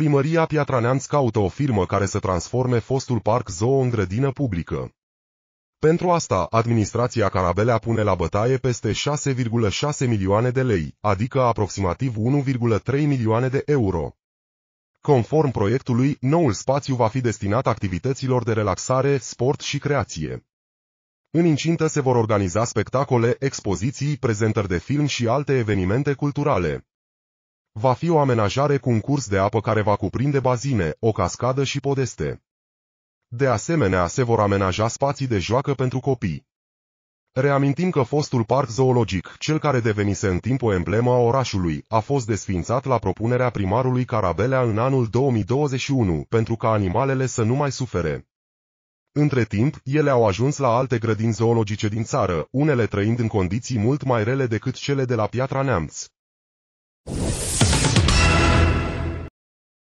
Primăria Piatra Neamț caută o firmă care să transforme fostul parc zoo în grădină publică. Pentru asta, administrația Carabelea pune la bătaie peste 6,6 milioane de lei, adică aproximativ 1,3 milioane de euro. Conform proiectului, noul spațiu va fi destinat activităților de relaxare, sport și creație. În incintă se vor organiza spectacole, expoziții, prezentări de film și alte evenimente culturale. Va fi o amenajare cu un curs de apă care va cuprinde bazine, o cascadă și podeste. De asemenea, se vor amenaja spații de joacă pentru copii. Reamintim că fostul parc zoologic, cel care devenise în timp o emblemă a orașului, a fost desfințat la propunerea primarului Carabelea în anul 2021 pentru ca animalele să nu mai sufere. Între timp, ele au ajuns la alte grădini zoologice din țară, unele trăind în condiții mult mai rele decât cele de la Piatra Neamț.